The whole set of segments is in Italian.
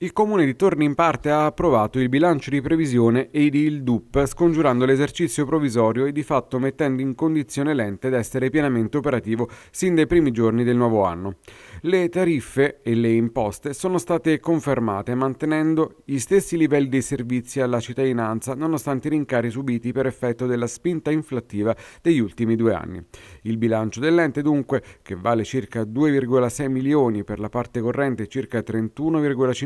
Il comune di Torni in parte ha approvato il bilancio di previsione ed il DUP, scongiurando l'esercizio provvisorio e di fatto mettendo in condizione l'ente d'essere pienamente operativo sin dai primi giorni del nuovo anno. Le tariffe e le imposte sono state confermate, mantenendo gli stessi livelli dei servizi alla cittadinanza, nonostante i rincari subiti per effetto della spinta inflattiva degli ultimi due anni. Il bilancio dell'ente, dunque, che vale circa 2,6 milioni per la parte corrente e circa 31,5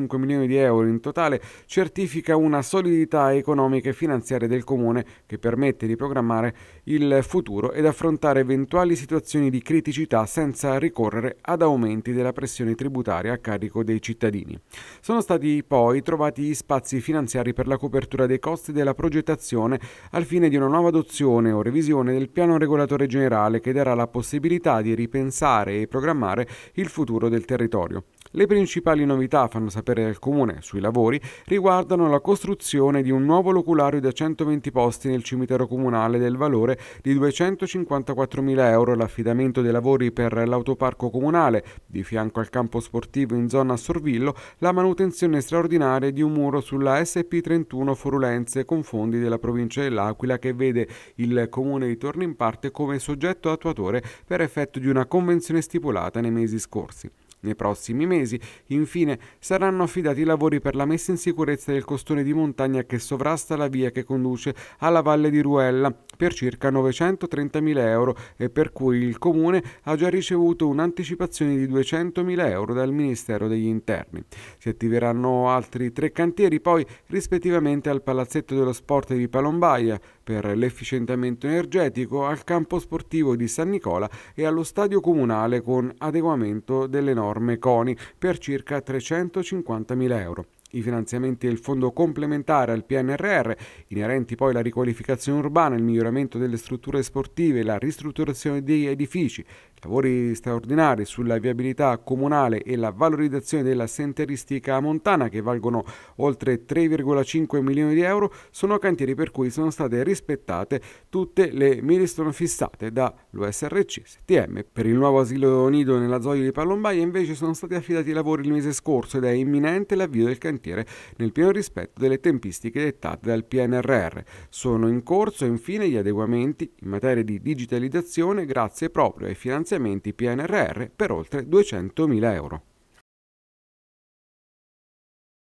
milioni milioni di euro in totale, certifica una solidità economica e finanziaria del comune che permette di programmare il futuro ed affrontare eventuali situazioni di criticità senza ricorrere ad aumenti della pressione tributaria a carico dei cittadini. Sono stati poi trovati gli spazi finanziari per la copertura dei costi della progettazione al fine di una nuova adozione o revisione del piano regolatore generale che darà la possibilità di ripensare e programmare il futuro del territorio. Le principali novità, fanno sapere il Comune, sui lavori riguardano la costruzione di un nuovo loculario da 120 posti nel cimitero comunale del valore di 254.000 euro, l'affidamento dei lavori per l'autoparco comunale, di fianco al campo sportivo in zona Sorvillo, la manutenzione straordinaria di un muro sulla SP31 Forulenze con fondi della provincia dell'Aquila che vede il Comune di Torno in parte come soggetto attuatore per effetto di una convenzione stipulata nei mesi scorsi. Nei prossimi mesi, infine, saranno affidati i lavori per la messa in sicurezza del costone di montagna che sovrasta la via che conduce alla valle di Ruella per circa 930.000 euro e per cui il comune ha già ricevuto un'anticipazione di 200.000 euro dal Ministero degli Interni. Si attiveranno altri tre cantieri poi rispettivamente al Palazzetto dello Sport di Palombaia, per l'efficientamento energetico al campo sportivo di San Nicola e allo stadio comunale con adeguamento delle norme CONI per circa 350.000 euro. I finanziamenti del fondo complementare al PNRR, inerenti poi alla riqualificazione urbana, il miglioramento delle strutture sportive, la ristrutturazione degli edifici, Lavori straordinari sulla viabilità comunale e la valorizzazione della senteristica montana che valgono oltre 3,5 milioni di euro sono cantieri per cui sono state rispettate tutte le milestone fissate dall'USRC STM. Per il nuovo asilo nido nella zona di Palombaia invece sono stati affidati i lavori il mese scorso ed è imminente l'avvio del cantiere nel pieno rispetto delle tempistiche dettate dal PNRR. Sono in corso infine gli adeguamenti in materia di digitalizzazione grazie proprio ai finanziamenti finanziamenti PNRR per oltre 200.000 euro.